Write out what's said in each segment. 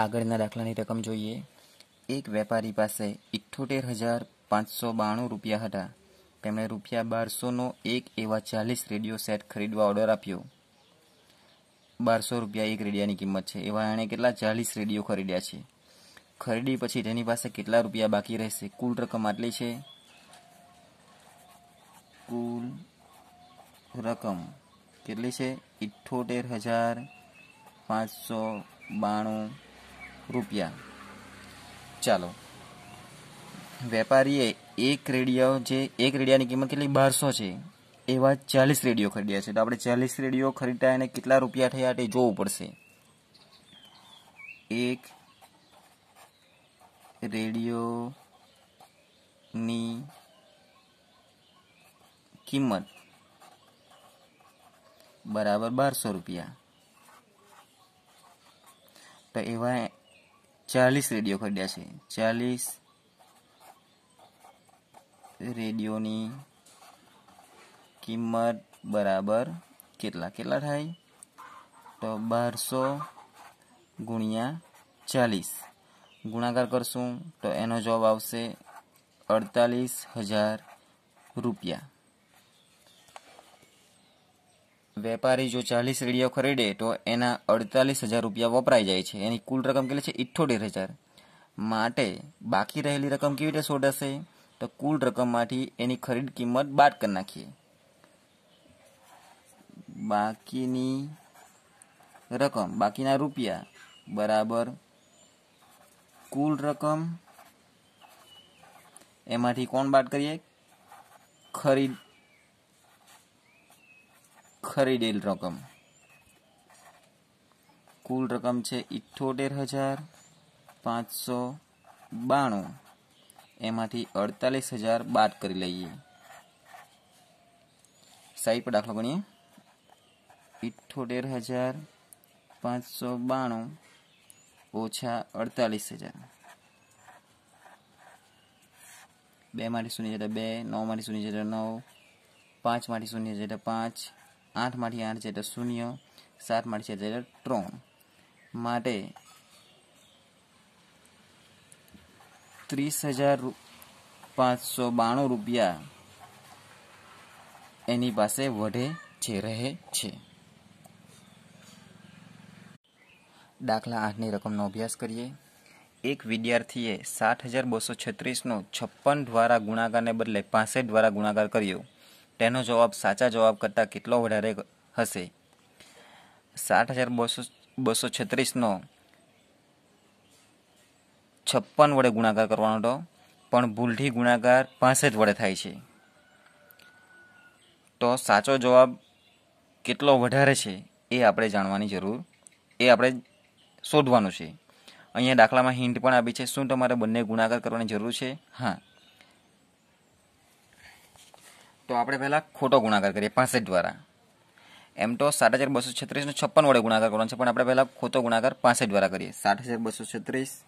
આગળના દાખલાની રકમ જોઈએ એક વેપારી પાસે ઇઠ્ઠોતેર હજાર પાંચસો બાણું રૂપિયા હતા તેમણે રૂપિયા બારસોનો એક એવા ચાલીસ રેડિયો સેટ ખરીદવા ઓર્ડર આપ્યો બારસો રૂપિયા એક રેડિયાની કિંમત છે એવા એણે કેટલા ચાલીસ રેડિયો ખરીદ્યા છે ખરીદી પછી તેની પાસે કેટલા રૂપિયા બાકી રહેશે કુલ રકમ આટલી છે કુલ રકમ કેટલી છે ઇઠ્ઠોતેર હજાર પાંચસો બાણું રૂપિયા ચાલો વેપારીએ એક રેડિયો જે એક રેડિયાની કિંમત કેટલી બારસો છે એવા ચાલીસ રેડિયો ખરીદ્યા છે તો આપણે ચાલીસ રેડિયો ખરીદતા એને કેટલા રૂપિયા થયા તે જોવું પડશે એક રેડિયોની કિંમત બરાબર બારસો રૂપિયા તો એવા ચાલીસ રેડિયો ખરીદ્યા છે ચાલીસ રેડિયોની કિંમત બરાબર કેટલા કેટલા થાય તો બારસો ગુણ્યા ચાલીસ ગુણાકાર કરશું તો એનો જવાબ આવશે અડતાલીસ હજાર રૂપિયા વેપારી જો ચાલીસ રેડિયો ખરીદે તો એના અડતાલીસ હજાર રૂપિયા વપરાઈ જાય છે એની કુલ રકમ કેટલી છે ઇઠ્ઠોતેર હજાર માટે બાકી રહેલી રકમ કેવી રીતે શોધાશે તો કુલ રકમમાંથી એની ખરીદ કિંમત બાદ કરી નાખીએ બાકીની રકમ બાકીના રૂપિયા બરાબર કુલ રકમ એમાંથી કોણ બાદ કરીએ ખરીદ ખરીદેલ રકમ કુલ રકમ છે ઇઠ્ઠોતેર હજાર પાંચસો બાણું એમાંથી અડતાલીસ હજાર બાદ કરી લઈએ સાઈડ પર દાખલો ગણીએ ઇઠ્ઠોતેર હજાર પાંચસો બાણું ઓછા અડતાલીસ હજાર બે બેમાંથી શૂન્ય જતા બે નવ નવમાંથી શૂન્ય જતા નવ પાંચ પાંચમાંથી શૂન્ય જતા પાંચ આઠ આઠમાંથી આઠ છે એટલે શૂન્ય સાત સાતમાંથી છે એટલે ત્રણ માટે ત્રીસ હજાર પાંચસો બાણું રૂપિયા એની પાસે વઢે છે રહે છે દાખલા આઠની રકમનો અભ્યાસ કરીએ એક વિદ્યાર્થીએ સાત હજાર બસો છત્રીસનો છપ્પન દ્વારા ગુણાકારને બદલે પાસઠ દ્વારા ગુણાકાર કર્યો તેનો જવાબ સાચા જવાબ કરતાં કેટલો વધારે હશે સાત હજાર બસો બસો છત્રીસનો છપ્પન વડે ગુણાકાર કરવાનો હતો પણ ભૂલથી ગુણાકાર પાસઠ વડે થાય છે તો સાચો જવાબ કેટલો વધારે છે એ આપણે જાણવાની જરૂર એ આપણે શોધવાનું છે અહીંયા દાખલામાં હિન્ટ પણ આપી છે શું તમારે બંને ગુણાકાર કરવાની જરૂર છે હા तो आप पहला खोटो गुणाकार करिए पांसठ द्वारा एम तो साठ हज़ार बसो छत्स ने छप्पन वे गुणाकार करो पे पे खोटो गुणाकार पांसठ द्वारा करिए सात हज़ार बसो छत्स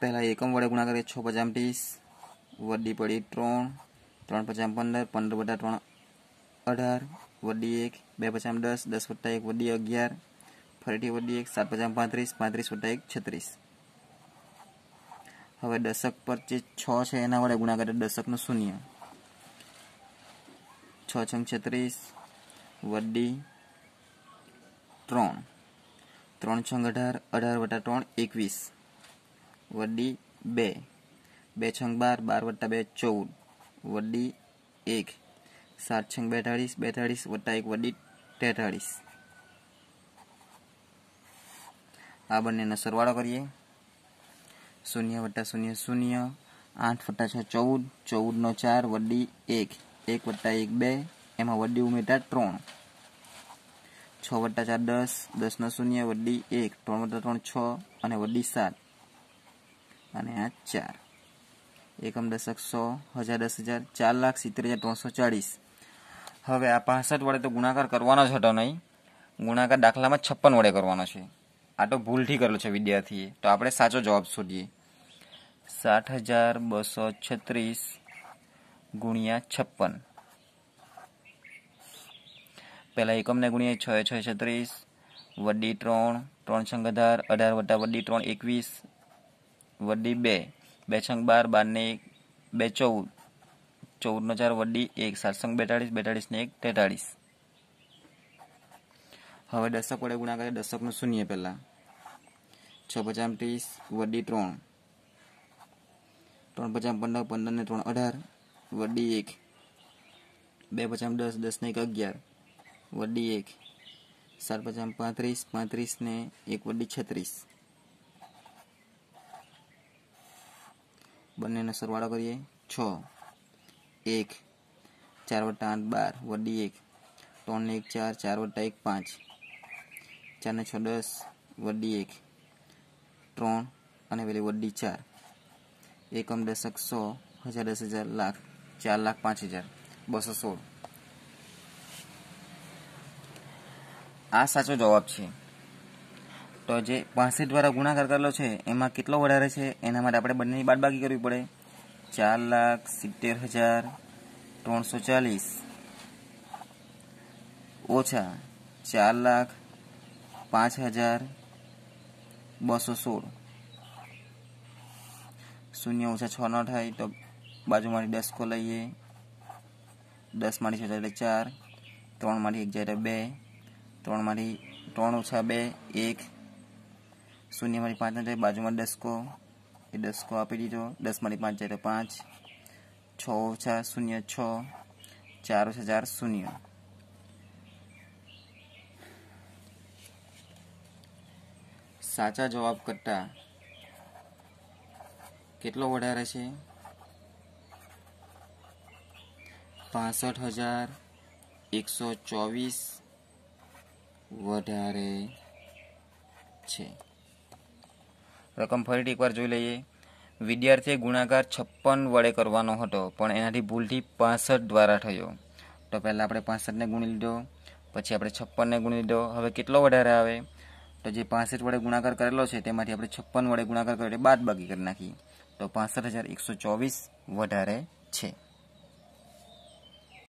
पहला एकम वे गुणाकार छ पचाम तीस वी पड़ी त्रोण त्रन पचास पंदर पंदर बटा त्र अठार વડી એક બે પચાસ દસ દસ વત્તા એક વડી અગિયાર ફરીથી વડી એક સાત પચાસ પાંત્રીસ પાંત્રીસ વત્તા એક છત્રીસ હવે દશક પર જે છ છે એના વડે ગુણાકાર દશકનું શૂન્ય છ છંગ છત્રીસ વડી ત્રણ ત્રણ છંગ અઢાર અઢાર વટા ત્રણ એકવીસ વડી બે બે છંગ બાર બાર વટા બે ચૌદ વડી એક સાત છંગ બેતાળીસ બેતાળીસ વત્તા એક વડી તેતાળીસ આ બંનેનો સરવાળો કરીએ શૂન્ય વત્તા શૂન્ય શૂન્ય આઠ વત્તા છ ચૌદ ચૌદનો ચાર વડી એક એક વત્તા એક બે એમાં વડી ઉમેરતા ત્રણ છ વત્તા ચાર દસ દસનો શૂન્ય વડી એક ત્રણ વત્તા ત્રણ છ અને વડી સાત અને આ ચાર એકમ દશક સો હજાર દસ હજાર ચાર લાખ સિત્તેર હજાર ત્રણસો ચાળીસ હવે આ પાસઠ વડે તો ગુણાકાર કરવાનો જ હતો નહીં ગુણાકાર દાખલામાં છપ્પન વડે કરવાનો છે આ તો ભૂલથી કરેલો છે વિદ્યાર્થીએ તો આપણે સાચો જવાબ શોધીએ સાઠ હજાર બસો છત્રીસ ગુણ્યા છપ્પન પહેલાં એકમને ગુણ્યા છ છ છત્રીસ વડી ત્રણ ત્રણ છંગ અઢાર અઢાર વટા વડી ત્રણ એકવીસ વડી બે બે છંગ બાર બારને એક બે ચૌદ ચૌદનો ચાર વડી એક સાતસંગ બેતાળીસ બેતાળીસ ને એક તેતાળીસ હવે દશક વડે ગુણાકાર દશકનું શૂન્ય પહેલાં છ પચાસ ત્રીસ વડી ત્રણ ત્રણ પચાસ પંદર પંદર ને ત્રણ અઢાર વડી એક બે પચાસ દસ દસ ને એક અગિયાર વડી એક સાત પચાસ પાંત્રીસ પાંત્રીસ ને એક વડી છત્રીસ બંનેનો સરવાળો કરીએ છ એક ચાર વટા આઠ બાર વડી એક ત્રણ એક ચાર ચાર વટા એક પાંચ ચારને છ દસ વડી એક ત્રણ અને પેલી વડી ચાર એકમ દશક સો હજાર દસ હજાર લાખ ચાર લાખ પાંચ હજાર બસો સોળ આ સાચો જવાબ છે તો જે પાસઠ દ્વારા ગુણાકાર કરેલો છે એમાં કેટલો વધારે છે એના માટે આપણે બંનેની બાદબાકી કરવી પડે ચાર લાખ સિત્તેર હજાર ત્રણસો ચાલીસ ઓછા ચાર લાખ પાંચ હજાર બસો સોળ શૂન્ય ઓછા છ ન થાય તો બાજુમાંથી દસ કો લઈએ દસમાંથી છ એટલે ચાર ત્રણમાંથી એક જાય બે ત્રણમાંથી ત્રણ ઓછા બે એક શૂન્યમાંથી પાંચ ન થાય બાજુમાં દસ કો એ દસકો આપી દીધો દસમાંથી પાંચ જાય તો પાંચ છ ઓછા શૂન્ય છ ચાર ઓછા ચાર શૂન્ય સાચા જવાબ કરતાં કેટલો વધારે છે પાસઠ હજાર એકસો ચોવીસ વધારે છે રકમ ફરીથી એકવાર જોઈ લઈએ વિદ્યાર્થીએ ગુણાકાર છપ્પન વડે કરવાનો હતો પણ એનાથી ભૂલથી પાસઠ દ્વારા થયો તો પહેલાં આપણે પાસઠને ગુણી લીધો પછી આપણે છપ્પનને ગુણી લીધો હવે કેટલો વધારે આવે તો જે પાસઠ વડે ગુણાકાર કરેલો છે તેમાંથી આપણે છપ્પન વડે ગુણાકાર કર્યો એટલે બાદ બાકી કરી નાખીએ તો પાસઠ હજાર એકસો ચોવીસ વધારે છે